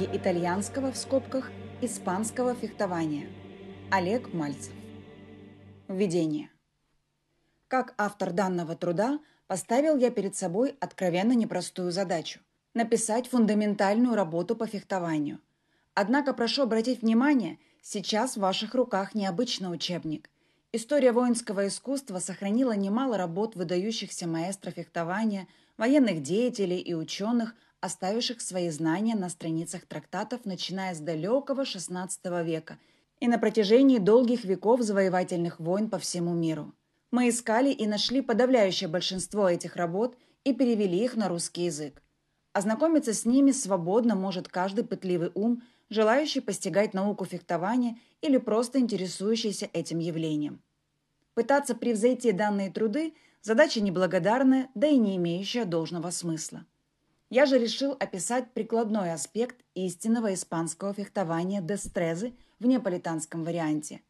техники итальянского в скобках испанского фехтования. Олег Мальцев. Введение. Как автор данного труда поставил я перед собой откровенно непростую задачу – написать фундаментальную работу по фехтованию. Однако прошу обратить внимание, сейчас в ваших руках необычный учебник. История воинского искусства сохранила немало работ выдающихся маэстро фехтования, военных деятелей и ученых – оставивших свои знания на страницах трактатов, начиная с далекого XVI века и на протяжении долгих веков завоевательных войн по всему миру. Мы искали и нашли подавляющее большинство этих работ и перевели их на русский язык. Ознакомиться с ними свободно может каждый пытливый ум, желающий постигать науку фехтования или просто интересующийся этим явлением. Пытаться превзойти данные труды – задача неблагодарная, да и не имеющая должного смысла. Я же решил описать прикладной аспект истинного испанского фехтования Дестрезы в неаполитанском варианте.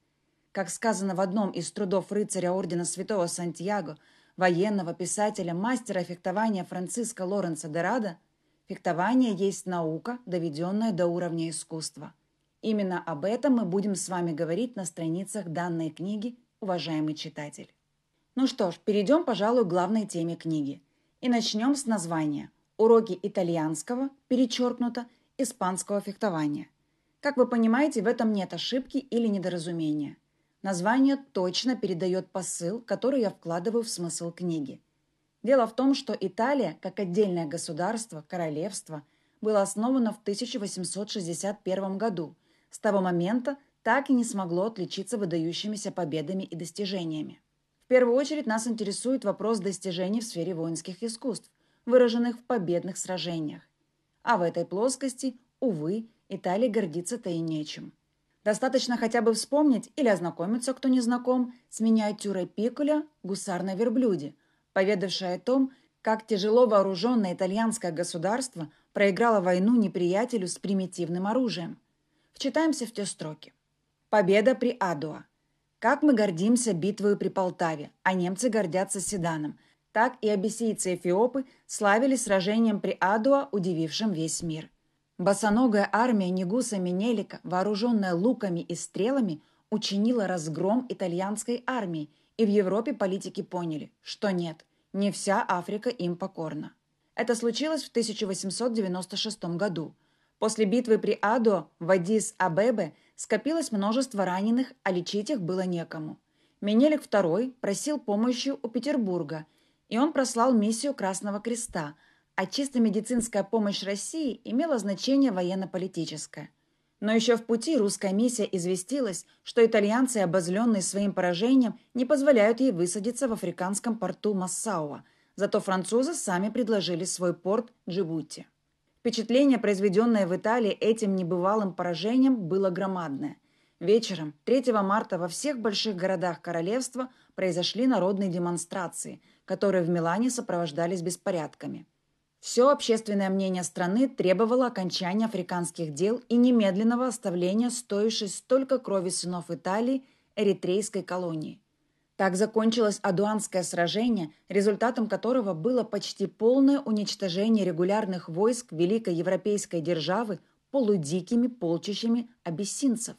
Как сказано в одном из трудов рыцаря Ордена Святого Сантьяго, военного писателя, мастера фехтования Франциско Лоренса де Радо, фехтование есть наука, доведенная до уровня искусства. Именно об этом мы будем с вами говорить на страницах данной книги, уважаемый читатель. Ну что ж, перейдем, пожалуй, к главной теме книги. И начнем с названия – уроки итальянского, перечеркнуто, испанского фехтования. Как вы понимаете, в этом нет ошибки или недоразумения. Название точно передает посыл, который я вкладываю в смысл книги. Дело в том, что Италия, как отдельное государство, королевство, было основано в 1861 году. С того момента так и не смогло отличиться выдающимися победами и достижениями. В первую очередь нас интересует вопрос достижений в сфере воинских искусств, выраженных в победных сражениях. А в этой плоскости, увы, Италии гордиться-то и нечем. Достаточно хотя бы вспомнить или ознакомиться, кто не знаком, с миниатюрой Пиколя «Гусар на верблюде», поведавшей о том, как тяжело вооруженное итальянское государство проиграло войну неприятелю с примитивным оружием. Вчитаемся в те строки. Победа при Адуа. Как мы гордимся битвой при Полтаве, а немцы гордятся Седаном – так и абиссийцы эфиопы славили сражением при Адуа, удивившим весь мир. Босоногая армия Негуса Менелика, вооруженная луками и стрелами, учинила разгром итальянской армии, и в Европе политики поняли, что нет, не вся Африка им покорна. Это случилось в 1896 году. После битвы при Адо в Адис-Абебе скопилось множество раненых, а лечить их было некому. Менелик II просил помощи у Петербурга – и он прослал миссию Красного Креста, а чисто медицинская помощь России имела значение военно-политическое. Но еще в пути русская миссия известилась, что итальянцы, обозленные своим поражением, не позволяют ей высадиться в африканском порту Массауа, зато французы сами предложили свой порт Джибути. Впечатление, произведенное в Италии этим небывалым поражением, было громадное. Вечером 3 марта во всех больших городах королевства произошли народные демонстрации, которые в Милане сопровождались беспорядками. Все общественное мнение страны требовало окончания африканских дел и немедленного оставления стоившей столько крови сынов Италии эритрейской колонии. Так закончилось Адуанское сражение, результатом которого было почти полное уничтожение регулярных войск Великой Европейской державы полудикими полчищами абиссинцев.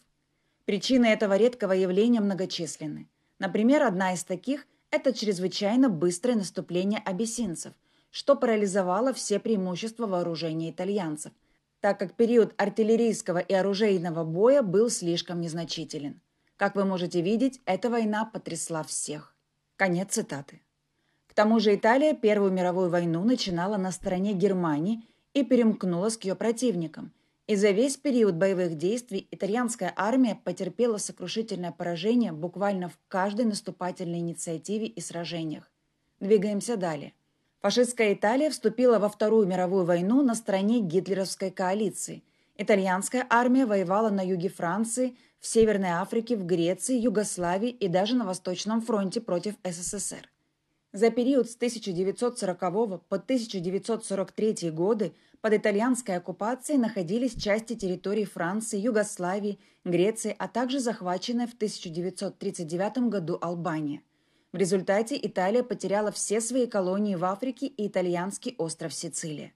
Причины этого редкого явления многочисленны. Например, одна из таких – это чрезвычайно быстрое наступление абиссинцев, что парализовало все преимущества вооружения итальянцев, так как период артиллерийского и оружейного боя был слишком незначителен. Как вы можете видеть, эта война потрясла всех. Конец цитаты. К тому же Италия Первую мировую войну начинала на стороне Германии и перемкнулась к ее противникам. И за весь период боевых действий итальянская армия потерпела сокрушительное поражение буквально в каждой наступательной инициативе и сражениях. Двигаемся далее. Фашистская Италия вступила во Вторую мировую войну на стороне гитлеровской коалиции. Итальянская армия воевала на юге Франции, в Северной Африке, в Греции, Югославии и даже на Восточном фронте против СССР. За период с 1940 по 1943 годы под итальянской оккупацией находились части территорий Франции, Югославии, Греции, а также захваченная в 1939 году Албания. В результате Италия потеряла все свои колонии в Африке и итальянский остров Сицилия.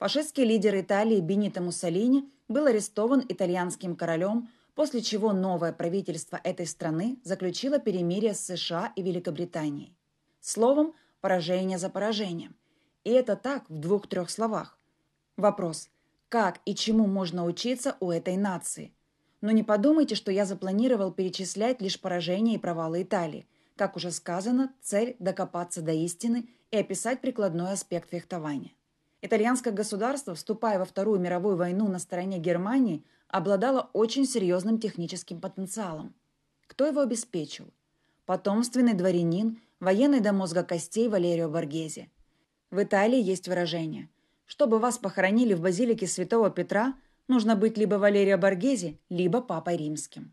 Фашистский лидер Италии Бенито Муссолини был арестован итальянским королем, после чего новое правительство этой страны заключило перемирие с США и Великобританией. Словом, поражение за поражением. И это так в двух-трех словах. Вопрос. Как и чему можно учиться у этой нации? Но не подумайте, что я запланировал перечислять лишь поражения и провалы Италии. Как уже сказано, цель – докопаться до истины и описать прикладной аспект фехтования. Итальянское государство, вступая во Вторую мировую войну на стороне Германии, обладало очень серьезным техническим потенциалом. Кто его обеспечил? Потомственный дворянин военный до мозга костей Валерио Боргезе. В Италии есть выражение. Чтобы вас похоронили в базилике Святого Петра, нужно быть либо Валерио Боргезе, либо Папой Римским.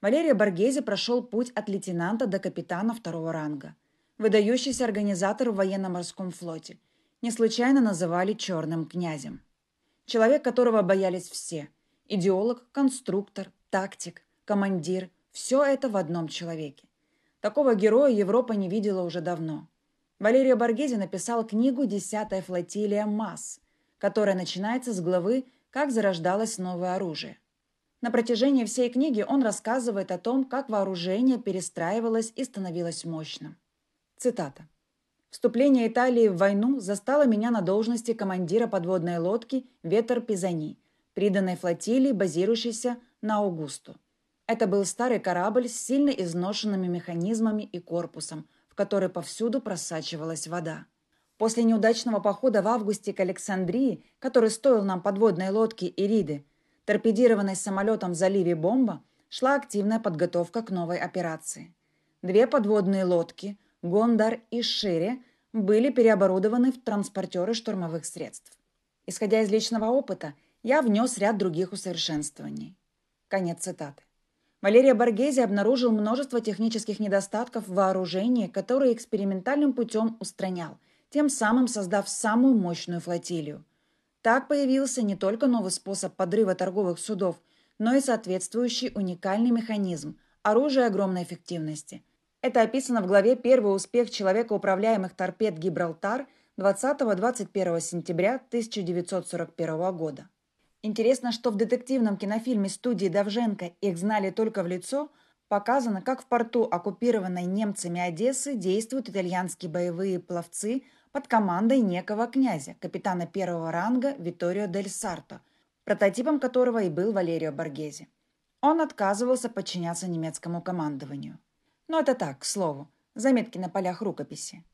Валерий Боргезе прошел путь от лейтенанта до капитана второго ранга. Выдающийся организатор в военно-морском флоте. Не случайно называли «черным князем». Человек, которого боялись все. Идеолог, конструктор, тактик, командир – все это в одном человеке. Такого героя Европа не видела уже давно. Валерия Боргезе написал книгу «Десятая флотилия МАС», которая начинается с главы «Как зарождалось новое оружие». На протяжении всей книги он рассказывает о том, как вооружение перестраивалось и становилось мощным. Цитата. «Вступление Италии в войну застало меня на должности командира подводной лодки «Ветер Пизани», приданной флотилии, базирующейся на Аугусту – это был старый корабль с сильно изношенными механизмами и корпусом, в который повсюду просачивалась вода. После неудачного похода в августе к Александрии, который стоил нам подводной лодки Ириды, торпедированной самолетом в заливе Бомба, шла активная подготовка к новой операции. Две подводные лодки, Гондар и Шире, были переоборудованы в транспортеры штурмовых средств. Исходя из личного опыта, я внес ряд других усовершенствований. Конец цитаты. Валерия Боргези обнаружил множество технических недостатков в вооружении, которые экспериментальным путем устранял, тем самым создав самую мощную флотилию. Так появился не только новый способ подрыва торговых судов, но и соответствующий уникальный механизм – оружие огромной эффективности. Это описано в главе «Первый успех человекоуправляемых торпед Гибралтар» 20-21 сентября 1941 года. Интересно, что в детективном кинофильме студии Давженко их знали только в лицо, показано, как в порту оккупированной немцами Одессы действуют итальянские боевые пловцы под командой некого князя, капитана первого ранга Виторио Дель Сарто, прототипом которого и был Валерио Боргези. Он отказывался подчиняться немецкому командованию. Но это так, к слову, заметки на полях рукописи.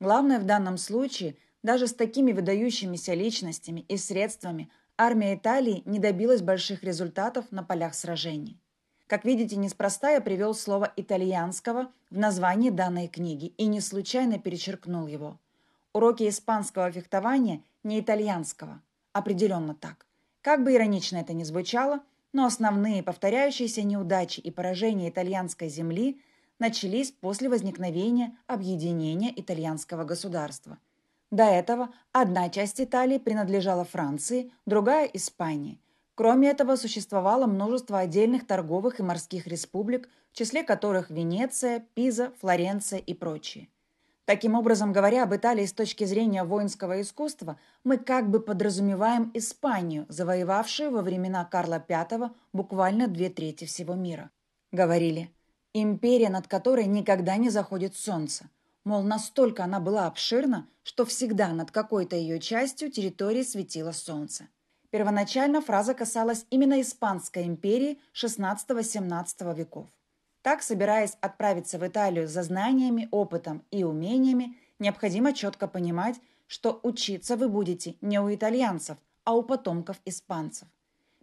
Главное в данном случае, даже с такими выдающимися личностями и средствами – армия Италии не добилась больших результатов на полях сражений. Как видите, неспроста я привел слово «итальянского» в названии данной книги и не случайно перечеркнул его. Уроки испанского фехтования не итальянского. Определенно так. Как бы иронично это ни звучало, но основные повторяющиеся неудачи и поражения итальянской земли начались после возникновения объединения итальянского государства – до этого одна часть Италии принадлежала Франции, другая – Испании. Кроме этого, существовало множество отдельных торговых и морских республик, в числе которых Венеция, Пиза, Флоренция и прочие. Таким образом, говоря об Италии с точки зрения воинского искусства, мы как бы подразумеваем Испанию, завоевавшую во времена Карла V буквально две трети всего мира. Говорили, империя, над которой никогда не заходит солнце – Мол, настолько она была обширна, что всегда над какой-то ее частью территории светило солнце. Первоначально фраза касалась именно Испанской империи XVI-XVII веков. Так, собираясь отправиться в Италию за знаниями, опытом и умениями, необходимо четко понимать, что учиться вы будете не у итальянцев, а у потомков испанцев.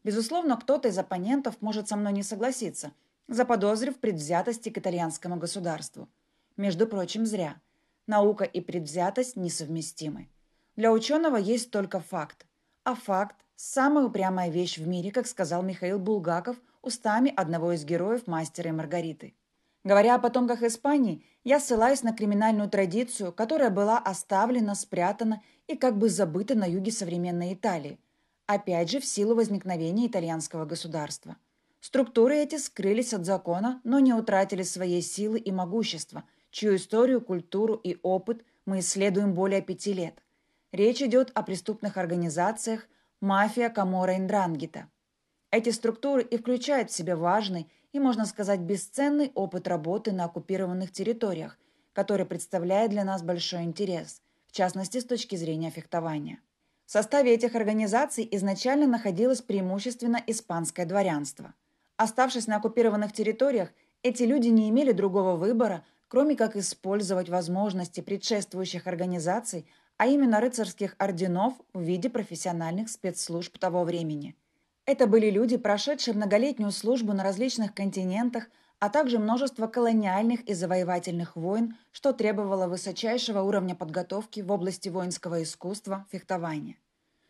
Безусловно, кто-то из оппонентов может со мной не согласиться, заподозрив предвзятости к итальянскому государству – между прочим, зря. Наука и предвзятость несовместимы. Для ученого есть только факт. А факт – самая упрямая вещь в мире, как сказал Михаил Булгаков устами одного из героев «Мастера и Маргариты». Говоря о потомках Испании, я ссылаюсь на криминальную традицию, которая была оставлена, спрятана и как бы забыта на юге современной Италии, опять же в силу возникновения итальянского государства. Структуры эти скрылись от закона, но не утратили своей силы и могущества – чью историю, культуру и опыт мы исследуем более пяти лет. Речь идет о преступных организациях «Мафия», «Камора» и «Ндрангита». Эти структуры и включают в себя важный и, можно сказать, бесценный опыт работы на оккупированных территориях, который представляет для нас большой интерес, в частности, с точки зрения фехтования. В составе этих организаций изначально находилось преимущественно испанское дворянство. Оставшись на оккупированных территориях, эти люди не имели другого выбора, кроме как использовать возможности предшествующих организаций, а именно рыцарских орденов в виде профессиональных спецслужб того времени. Это были люди, прошедшие многолетнюю службу на различных континентах, а также множество колониальных и завоевательных войн, что требовало высочайшего уровня подготовки в области воинского искусства, фехтования.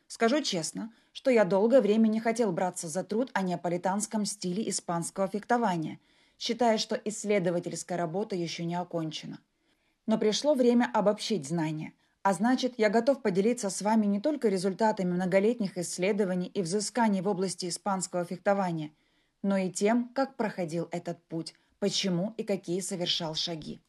Скажу честно, что я долгое время не хотел браться за труд о неаполитанском стиле испанского фехтования – считая, что исследовательская работа еще не окончена. Но пришло время обобщить знания, а значит, я готов поделиться с вами не только результатами многолетних исследований и взысканий в области испанского фехтования, но и тем, как проходил этот путь, почему и какие совершал шаги.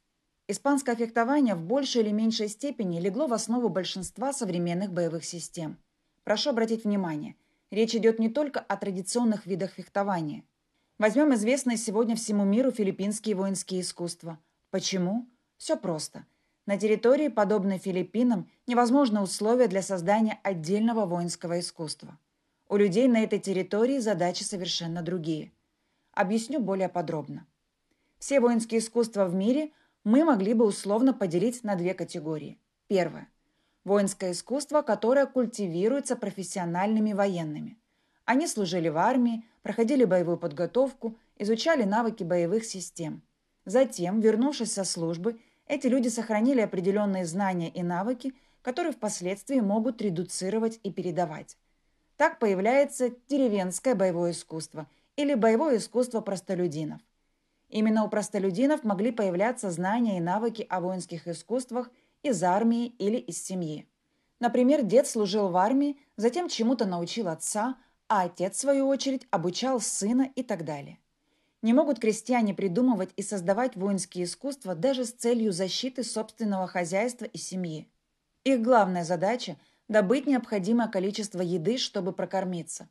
Испанское фехтование в большей или меньшей степени легло в основу большинства современных боевых систем. Прошу обратить внимание, речь идет не только о традиционных видах фехтования – Возьмем известные сегодня всему миру филиппинские воинские искусства. Почему? Все просто. На территории, подобной Филиппинам, невозможно условия для создания отдельного воинского искусства. У людей на этой территории задачи совершенно другие. Объясню более подробно. Все воинские искусства в мире мы могли бы условно поделить на две категории. Первое. Воинское искусство, которое культивируется профессиональными военными – они служили в армии, проходили боевую подготовку, изучали навыки боевых систем. Затем, вернувшись со службы, эти люди сохранили определенные знания и навыки, которые впоследствии могут редуцировать и передавать. Так появляется деревенское боевое искусство или боевое искусство простолюдинов. Именно у простолюдинов могли появляться знания и навыки о воинских искусствах из армии или из семьи. Например, дед служил в армии, затем чему-то научил отца, а отец, в свою очередь, обучал сына и так далее. Не могут крестьяне придумывать и создавать воинские искусства даже с целью защиты собственного хозяйства и семьи. Их главная задача – добыть необходимое количество еды, чтобы прокормиться.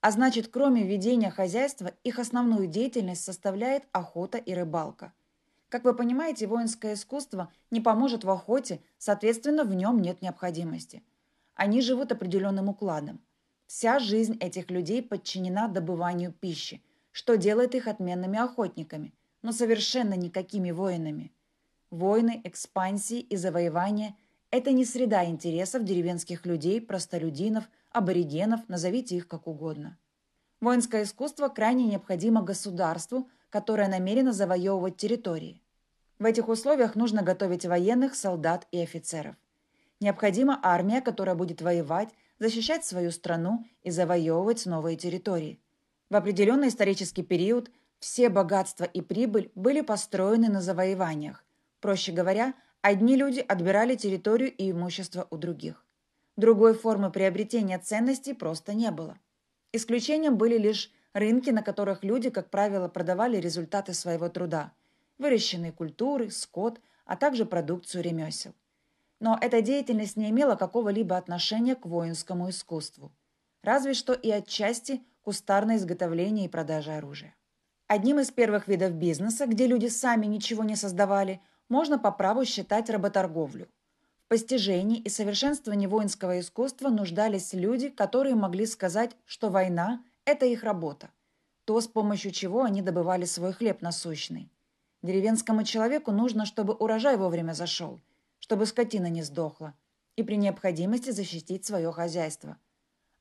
А значит, кроме ведения хозяйства, их основную деятельность составляет охота и рыбалка. Как вы понимаете, воинское искусство не поможет в охоте, соответственно, в нем нет необходимости. Они живут определенным укладом. Вся жизнь этих людей подчинена добыванию пищи, что делает их отменными охотниками, но совершенно никакими воинами. Войны, экспансии и завоевания – это не среда интересов деревенских людей, простолюдинов, аборигенов, назовите их как угодно. Воинское искусство крайне необходимо государству, которое намерено завоевывать территории. В этих условиях нужно готовить военных, солдат и офицеров. Необходима армия, которая будет воевать, защищать свою страну и завоевывать новые территории. В определенный исторический период все богатства и прибыль были построены на завоеваниях. Проще говоря, одни люди отбирали территорию и имущество у других. Другой формы приобретения ценностей просто не было. Исключением были лишь рынки, на которых люди, как правило, продавали результаты своего труда – выращенные культуры, скот, а также продукцию ремесел но эта деятельность не имела какого-либо отношения к воинскому искусству, разве что и отчасти кустарное изготовление и продажа оружия. Одним из первых видов бизнеса, где люди сами ничего не создавали, можно по праву считать работорговлю. В постижении и совершенствовании воинского искусства нуждались люди, которые могли сказать, что война – это их работа, то, с помощью чего они добывали свой хлеб насущный. Деревенскому человеку нужно, чтобы урожай вовремя зашел – чтобы скотина не сдохла, и при необходимости защитить свое хозяйство.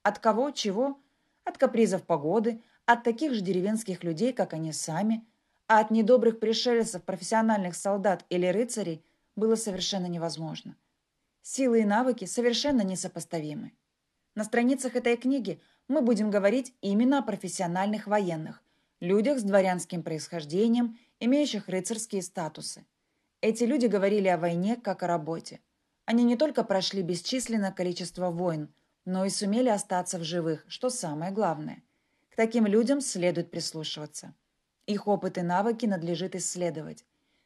От кого, чего? От капризов погоды, от таких же деревенских людей, как они сами, а от недобрых пришельцев, профессиональных солдат или рыцарей было совершенно невозможно. Силы и навыки совершенно несопоставимы. На страницах этой книги мы будем говорить именно о профессиональных военных, людях с дворянским происхождением, имеющих рыцарские статусы. Эти люди говорили о войне как о работе. Они не только прошли бесчисленное количество войн, но и сумели остаться в живых, что самое главное. К таким людям следует прислушиваться. Их опыт и навыки надлежит исследовать.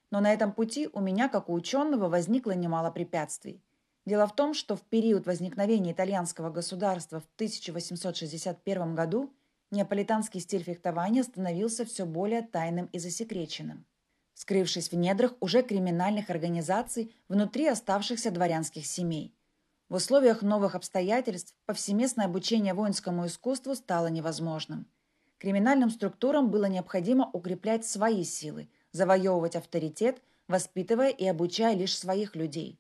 Но на этом пути у меня, как у ученого, возникло немало препятствий. Дело в том, что в период возникновения итальянского государства в 1861 году неаполитанский стиль фехтования становился все более тайным и засекреченным скрывшись в недрах уже криминальных организаций внутри оставшихся дворянских семей. В условиях новых обстоятельств повсеместное обучение воинскому искусству стало невозможным. Криминальным структурам было необходимо укреплять свои силы, завоевывать авторитет, воспитывая и обучая лишь своих людей.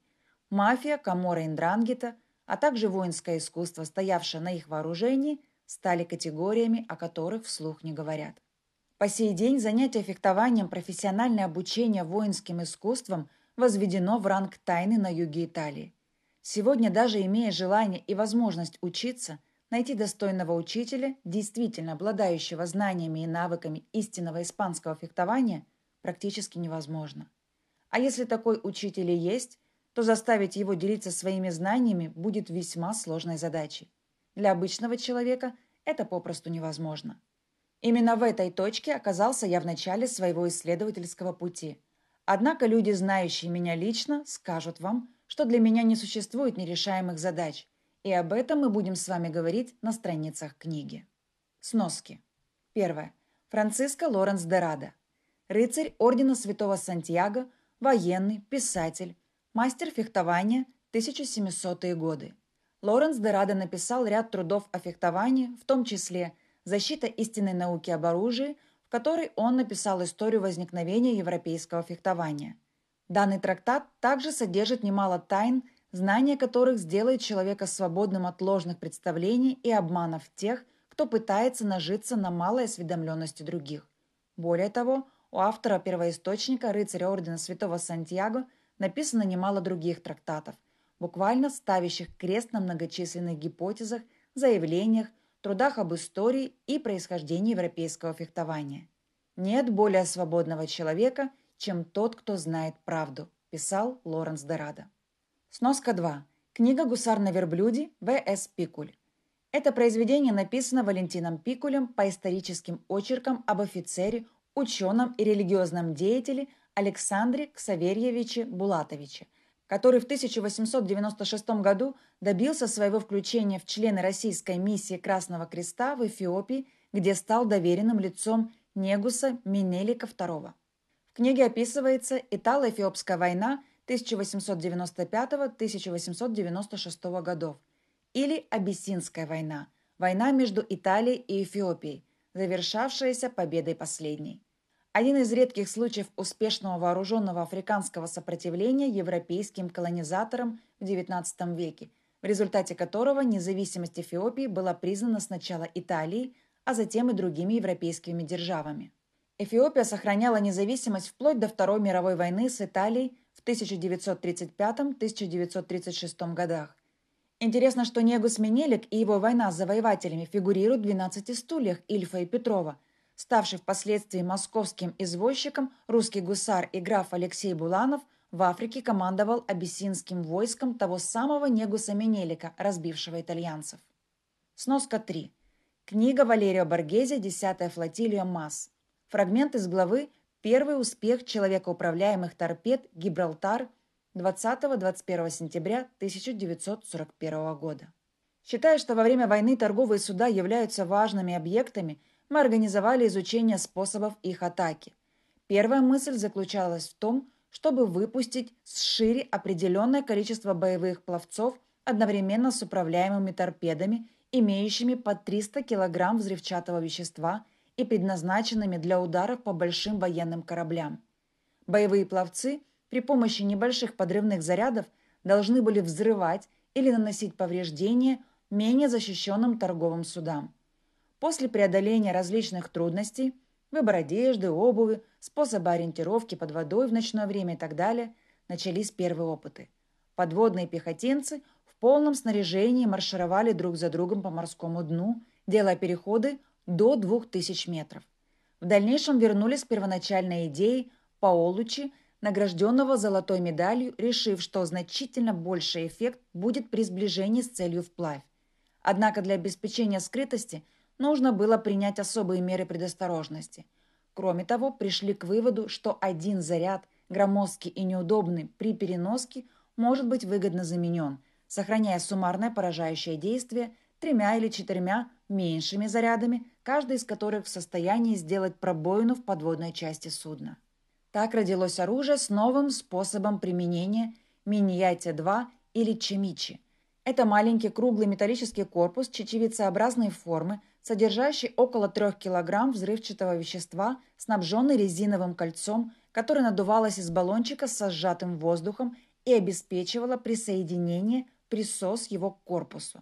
Мафия, Камора Индрангита, а также воинское искусство, стоявшее на их вооружении, стали категориями, о которых вслух не говорят. По сей день занятие фехтованием, профессиональное обучение воинским искусствам возведено в ранг тайны на юге Италии. Сегодня, даже имея желание и возможность учиться, найти достойного учителя, действительно обладающего знаниями и навыками истинного испанского фехтования, практически невозможно. А если такой учитель и есть, то заставить его делиться своими знаниями будет весьма сложной задачей. Для обычного человека это попросту невозможно. Именно в этой точке оказался я в начале своего исследовательского пути. Однако люди, знающие меня лично, скажут вам, что для меня не существует нерешаемых задач, и об этом мы будем с вами говорить на страницах книги. Сноски. Первое. Франциско Лоренс де Радо. Рыцарь Ордена Святого Сантьяго, военный, писатель, мастер фехтования 1700-е годы. Лоренс де Радо написал ряд трудов о фехтовании, в том числе – «Защита истинной науки об оружии», в которой он написал историю возникновения европейского фехтования. Данный трактат также содержит немало тайн, знание которых сделает человека свободным от ложных представлений и обманов тех, кто пытается нажиться на малой осведомленности других. Более того, у автора первоисточника рыцаря Ордена Святого Сантьяго написано немало других трактатов, буквально ставящих крест на многочисленных гипотезах, заявлениях, трудах об истории и происхождении европейского фехтования. «Нет более свободного человека, чем тот, кто знает правду», писал Лоренс Дорадо. Сноска 2. Книга «Гусар на верблюде» В.С. Пикуль. Это произведение написано Валентином Пикулем по историческим очеркам об офицере, ученом и религиозном деятеле Александре Ксаверьевиче Булатовиче – который в 1896 году добился своего включения в члены российской миссии Красного Креста в Эфиопии, где стал доверенным лицом Негуса Менелика II. В книге описывается Итало-Эфиопская война 1895-1896 годов или Абиссинская война, война между Италией и Эфиопией, завершавшаяся победой последней один из редких случаев успешного вооруженного африканского сопротивления европейским колонизаторам в XIX веке, в результате которого независимость Эфиопии была признана сначала Италией, а затем и другими европейскими державами. Эфиопия сохраняла независимость вплоть до Второй мировой войны с Италией в 1935-1936 годах. Интересно, что Негус Менелик и его война с завоевателями фигурируют в «12 стульях» Ильфа и Петрова – ставший впоследствии московским извозчиком, русский гусар и граф Алексей Буланов в Африке командовал абиссинским войском того самого Негуса Менелика, разбившего итальянцев. Сноска 3. Книга Валерио Боргезе «Десятая флотилия МАС». Фрагмент из главы «Первый успех человекоуправляемых торпед Гибралтар» 20-21 сентября 1941 года. Считая, что во время войны торговые суда являются важными объектами мы организовали изучение способов их атаки. Первая мысль заключалась в том, чтобы выпустить с шире определенное количество боевых пловцов одновременно с управляемыми торпедами, имеющими по 300 кг взрывчатого вещества и предназначенными для ударов по большим военным кораблям. Боевые пловцы при помощи небольших подрывных зарядов должны были взрывать или наносить повреждения менее защищенным торговым судам. После преодоления различных трудностей, выбор одежды, обуви, способа ориентировки под водой в ночное время и так далее, начались первые опыты. Подводные пехотинцы в полном снаряжении маршировали друг за другом по морскому дну, делая переходы до 2000 метров. В дальнейшем вернулись к первоначальной идее Паолучи, награжденного золотой медалью, решив, что значительно больший эффект будет при сближении с целью вплавь. Однако для обеспечения скрытости – нужно было принять особые меры предосторожности. Кроме того, пришли к выводу, что один заряд, громоздкий и неудобный при переноске, может быть выгодно заменен, сохраняя суммарное поражающее действие тремя или четырьмя меньшими зарядами, каждый из которых в состоянии сделать пробоину в подводной части судна. Так родилось оружие с новым способом применения Миньяйте-2 или Чемичи. Это маленький круглый металлический корпус чечевицеобразной формы, содержащий около 3 кг взрывчатого вещества, снабженный резиновым кольцом, которое надувалось из баллончика со сжатым воздухом и обеспечивало присоединение присос его к корпусу.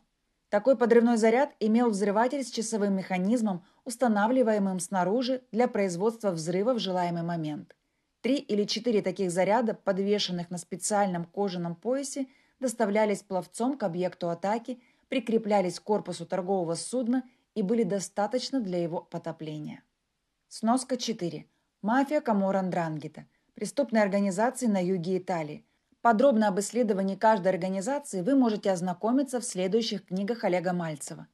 Такой подрывной заряд имел взрыватель с часовым механизмом, устанавливаемым снаружи для производства взрыва в желаемый момент. Три или четыре таких заряда, подвешенных на специальном кожаном поясе, доставлялись пловцом к объекту атаки, прикреплялись к корпусу торгового судна – и были достаточно для его потопления. Сноска 4. Мафия Каморан-Дрангита. Преступные организации на юге Италии. Подробно об исследовании каждой организации вы можете ознакомиться в следующих книгах Олега Мальцева.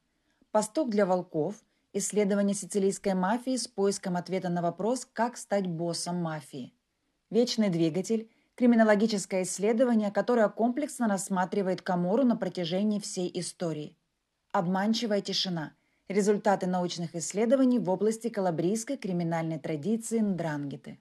«Посток для волков. Исследование сицилийской мафии с поиском ответа на вопрос, как стать боссом мафии». «Вечный двигатель. Криминологическое исследование, которое комплексно рассматривает Камору на протяжении всей истории». «Обманчивая тишина» Результаты научных исследований в области калабрийской криминальной традиции Ндрангеты.